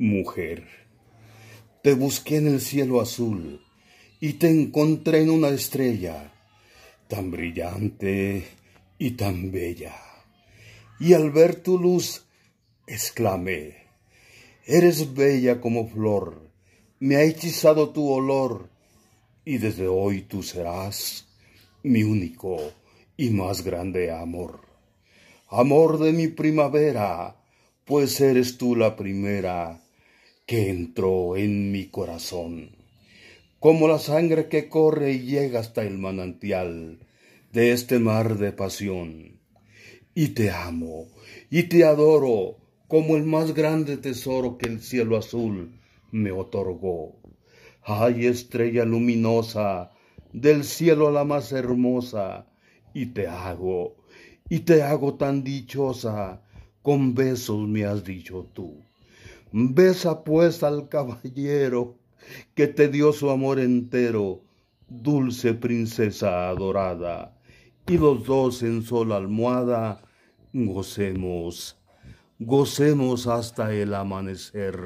Mujer, te busqué en el cielo azul y te encontré en una estrella tan brillante y tan bella. Y al ver tu luz, exclamé, eres bella como flor, me ha hechizado tu olor, y desde hoy tú serás mi único y más grande amor. Amor de mi primavera, pues eres tú la primera que entró en mi corazón, como la sangre que corre y llega hasta el manantial de este mar de pasión. Y te amo y te adoro como el más grande tesoro que el cielo azul me otorgó. Ay, estrella luminosa, del cielo la más hermosa, y te hago, y te hago tan dichosa, con besos me has dicho tú. Besa pues al caballero que te dio su amor entero, dulce princesa adorada, y los dos en sola almohada gocemos, gocemos hasta el amanecer.